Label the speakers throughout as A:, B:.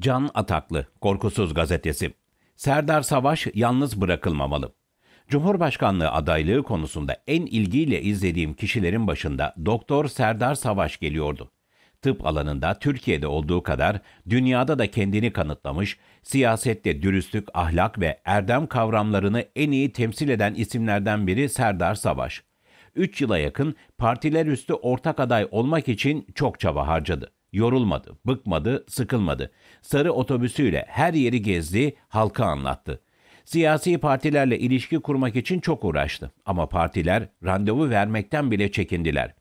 A: Can Ataklı, Korkusuz Gazetesi Serdar Savaş yalnız bırakılmamalı. Cumhurbaşkanlığı adaylığı konusunda en ilgiyle izlediğim kişilerin başında Doktor Serdar Savaş geliyordu. Tıp alanında Türkiye'de olduğu kadar dünyada da kendini kanıtlamış, siyasette dürüstlük, ahlak ve erdem kavramlarını en iyi temsil eden isimlerden biri Serdar Savaş. 3 yıla yakın partiler üstü ortak aday olmak için çok çaba harcadı. Yorulmadı, bıkmadı, sıkılmadı. Sarı otobüsüyle her yeri gezdi, halka anlattı. Siyasi partilerle ilişki kurmak için çok uğraştı ama partiler randevu vermekten bile çekindiler.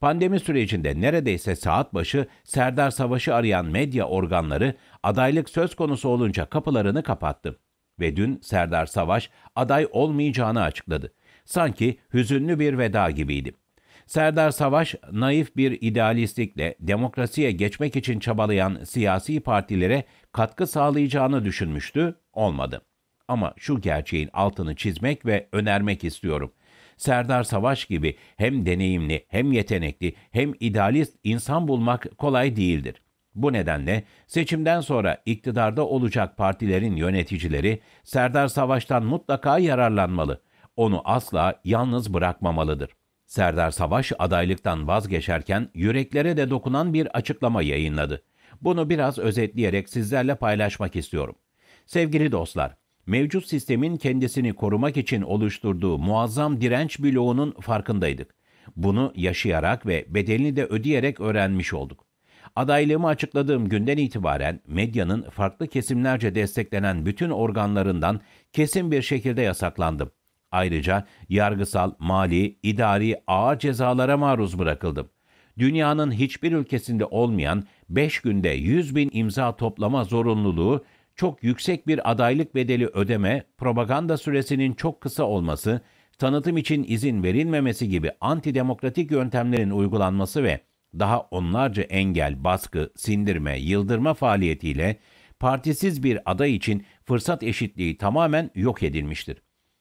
A: Pandemi sürecinde neredeyse saat başı Serdar Savaş'ı arayan medya organları adaylık söz konusu olunca kapılarını kapattı ve dün Serdar Savaş aday olmayacağını açıkladı. Sanki hüzünlü bir veda gibiydi. Serdar Savaş, naif bir idealistlikle demokrasiye geçmek için çabalayan siyasi partilere katkı sağlayacağını düşünmüştü, olmadı. Ama şu gerçeğin altını çizmek ve önermek istiyorum. Serdar Savaş gibi hem deneyimli, hem yetenekli, hem idealist insan bulmak kolay değildir. Bu nedenle seçimden sonra iktidarda olacak partilerin yöneticileri Serdar Savaş'tan mutlaka yararlanmalı. Onu asla yalnız bırakmamalıdır. Serdar Savaş adaylıktan vazgeçerken yüreklere de dokunan bir açıklama yayınladı. Bunu biraz özetleyerek sizlerle paylaşmak istiyorum. Sevgili dostlar, mevcut sistemin kendisini korumak için oluşturduğu muazzam direnç bloğunun farkındaydık. Bunu yaşayarak ve bedelini de ödeyerek öğrenmiş olduk. Adaylığımı açıkladığım günden itibaren medyanın farklı kesimlerce desteklenen bütün organlarından kesin bir şekilde yasaklandım. Ayrıca yargısal, mali, idari, ağır cezalara maruz bırakıldım. Dünyanın hiçbir ülkesinde olmayan 5 günde 100 bin imza toplama zorunluluğu, çok yüksek bir adaylık bedeli ödeme, propaganda süresinin çok kısa olması, tanıtım için izin verilmemesi gibi antidemokratik yöntemlerin uygulanması ve daha onlarca engel, baskı, sindirme, yıldırma faaliyetiyle partisiz bir aday için fırsat eşitliği tamamen yok edilmiştir.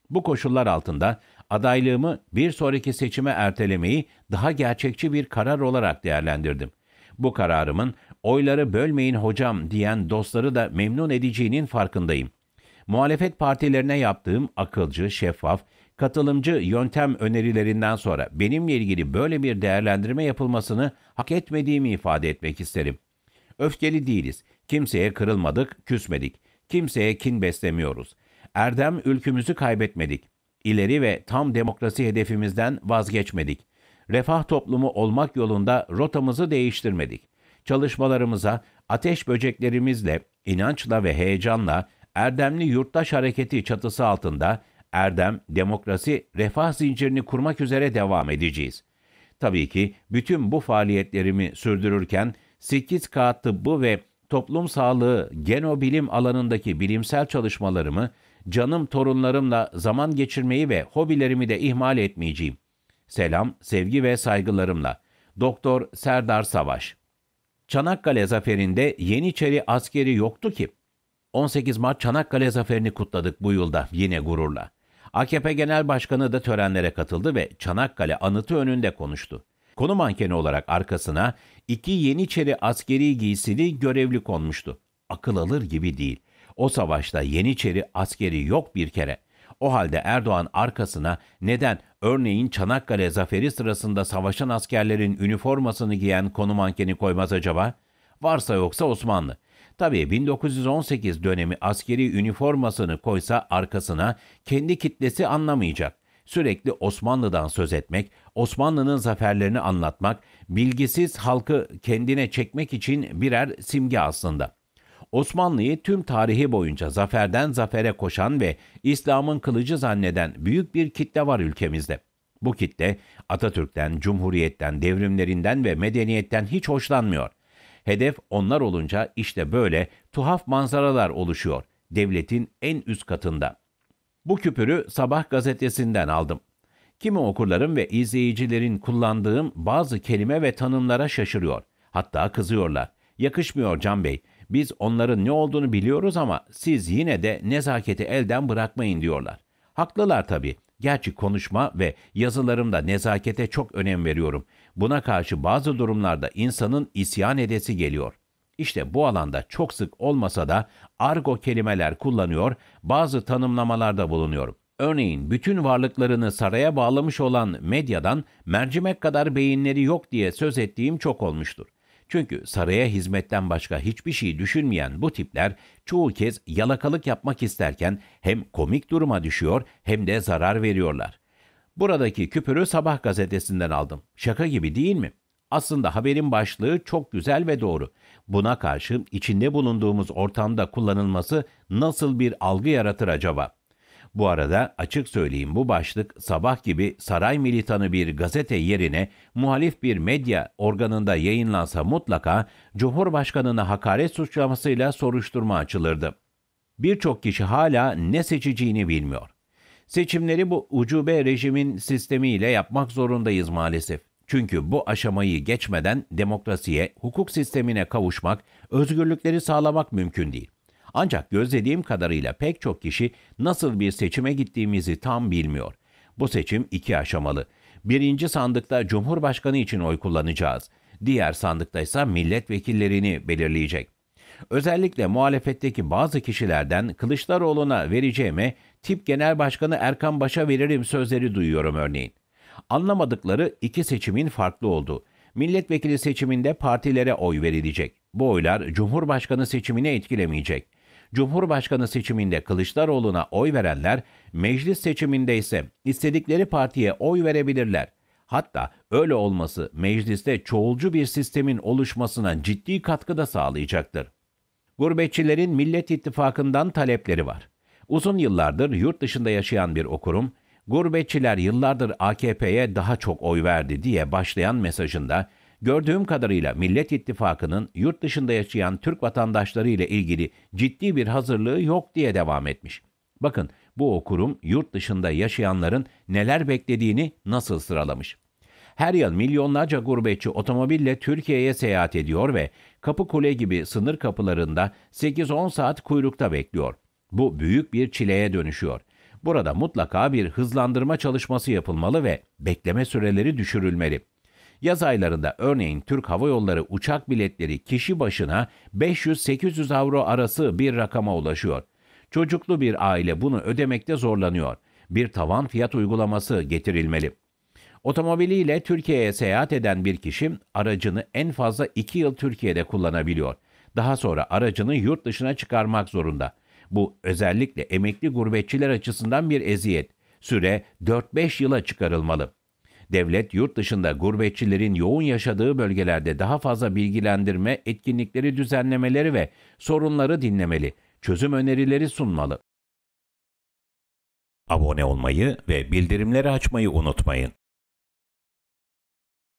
A: Bu koşullar altında adaylığımı bir sonraki seçime ertelemeyi daha gerçekçi bir karar olarak değerlendirdim. Bu kararımın oyları bölmeyin hocam diyen dostları da memnun edeceğinin farkındayım. Muhalefet partilerine yaptığım akılcı, şeffaf, katılımcı yöntem önerilerinden sonra benimle ilgili böyle bir değerlendirme yapılmasını hak etmediğimi ifade etmek isterim. Öfkeli değiliz. Kimseye kırılmadık, küsmedik. Kimseye kin beslemiyoruz. Erdem ülkümüzü kaybetmedik. İleri ve tam demokrasi hedefimizden vazgeçmedik. Refah toplumu olmak yolunda rotamızı değiştirmedik. Çalışmalarımıza ateş böceklerimizle, inançla ve heyecanla Erdemli Yurttaş Hareketi çatısı altında erdem, demokrasi, refah zincirini kurmak üzere devam edeceğiz. Tabii ki bütün bu faaliyetlerimi sürdürürken 8K tıbbı ve toplum sağlığı, genobilim alanındaki bilimsel çalışmalarımı, canım torunlarımla zaman geçirmeyi ve hobilerimi de ihmal etmeyeceğim. Selam, sevgi ve saygılarımla. Doktor Serdar Savaş Çanakkale zaferinde Yeniçeri askeri yoktu ki. 18 Mart Çanakkale zaferini kutladık bu yılda yine gururla. AKP Genel Başkanı da törenlere katıldı ve Çanakkale anıtı önünde konuştu konu mankeni olarak arkasına iki Yeniçeri askeri giysili görevli konmuştu. Akıl alır gibi değil. O savaşta Yeniçeri askeri yok bir kere. O halde Erdoğan arkasına neden örneğin Çanakkale zaferi sırasında savaşan askerlerin üniformasını giyen konu mankeni koymaz acaba? Varsa yoksa Osmanlı. Tabii 1918 dönemi askeri üniformasını koysa arkasına kendi kitlesi anlamayacak sürekli Osmanlı'dan söz etmek, Osmanlı'nın zaferlerini anlatmak, bilgisiz halkı kendine çekmek için birer simge aslında. Osmanlı'yı tüm tarihi boyunca zaferden zafere koşan ve İslam'ın kılıcı zanneden büyük bir kitle var ülkemizde. Bu kitle Atatürk'ten, Cumhuriyet'ten, devrimlerinden ve medeniyetten hiç hoşlanmıyor. Hedef onlar olunca işte böyle tuhaf manzaralar oluşuyor devletin en üst katında. Bu küpürü sabah gazetesinden aldım. Kimi okurların ve izleyicilerin kullandığım bazı kelime ve tanımlara şaşırıyor. Hatta kızıyorlar. Yakışmıyor Can Bey. Biz onların ne olduğunu biliyoruz ama siz yine de nezaketi elden bırakmayın diyorlar. Haklılar tabii. Gerçi konuşma ve yazılarımda nezakete çok önem veriyorum. Buna karşı bazı durumlarda insanın isyan edesi geliyor. İşte bu alanda çok sık olmasa da argo kelimeler kullanıyor, bazı tanımlamalarda bulunuyor. Örneğin bütün varlıklarını saraya bağlamış olan medyadan mercimek kadar beyinleri yok diye söz ettiğim çok olmuştur. Çünkü saraya hizmetten başka hiçbir şey düşünmeyen bu tipler çoğu kez yalakalık yapmak isterken hem komik duruma düşüyor hem de zarar veriyorlar. Buradaki küpürü sabah gazetesinden aldım. Şaka gibi değil mi? Aslında haberin başlığı çok güzel ve doğru. Buna karşı içinde bulunduğumuz ortamda kullanılması nasıl bir algı yaratır acaba? Bu arada açık söyleyeyim bu başlık sabah gibi saray militanı bir gazete yerine muhalif bir medya organında yayınlansa mutlaka Cumhurbaşkanı'na hakaret suçlamasıyla soruşturma açılırdı. Birçok kişi hala ne seçeceğini bilmiyor. Seçimleri bu ucube rejimin sistemiyle yapmak zorundayız maalesef. Çünkü bu aşamayı geçmeden demokrasiye, hukuk sistemine kavuşmak, özgürlükleri sağlamak mümkün değil. Ancak gözlediğim kadarıyla pek çok kişi nasıl bir seçime gittiğimizi tam bilmiyor. Bu seçim iki aşamalı. Birinci sandıkta Cumhurbaşkanı için oy kullanacağız. Diğer sandıkta ise milletvekillerini belirleyecek. Özellikle muhalefetteki bazı kişilerden Kılıçdaroğlu'na vereceğime tip genel başkanı Erkan Baş'a veririm sözleri duyuyorum örneğin. Anlamadıkları iki seçimin farklı olduğu. Milletvekili seçiminde partilere oy verilecek. Bu oylar Cumhurbaşkanı seçimine etkilemeyecek. Cumhurbaşkanı seçiminde Kılıçdaroğlu'na oy verenler, meclis seçiminde ise istedikleri partiye oy verebilirler. Hatta öyle olması mecliste çoğulcu bir sistemin oluşmasına ciddi katkıda sağlayacaktır. Gurbetçilerin Millet İttifakı'ndan talepleri var. Uzun yıllardır yurt dışında yaşayan bir okurum, Gurbetçiler yıllardır AKP'ye daha çok oy verdi diye başlayan mesajında gördüğüm kadarıyla Millet İttifakı'nın yurt dışında yaşayan Türk vatandaşları ile ilgili ciddi bir hazırlığı yok diye devam etmiş. Bakın bu okurum yurt dışında yaşayanların neler beklediğini nasıl sıralamış. Her yıl milyonlarca gurbetçi otomobille Türkiye'ye seyahat ediyor ve kapı kule gibi sınır kapılarında 8-10 saat kuyrukta bekliyor. Bu büyük bir çileye dönüşüyor. Burada mutlaka bir hızlandırma çalışması yapılmalı ve bekleme süreleri düşürülmeli. Yaz aylarında örneğin Türk Hava Yolları uçak biletleri kişi başına 500-800 avro arası bir rakama ulaşıyor. Çocuklu bir aile bunu ödemekte zorlanıyor. Bir tavan fiyat uygulaması getirilmeli. Otomobiliyle Türkiye'ye seyahat eden bir kişi aracını en fazla 2 yıl Türkiye'de kullanabiliyor. Daha sonra aracını yurt dışına çıkarmak zorunda. Bu özellikle emekli gurbetçiler açısından bir eziyet. Süre 4-5 yıla çıkarılmalı. Devlet yurt dışında gurbetçilerin yoğun yaşadığı bölgelerde daha fazla bilgilendirme, etkinlikleri düzenlemeleri ve sorunları dinlemeli, çözüm önerileri sunmalı. Abone olmayı ve bildirimleri açmayı unutmayın.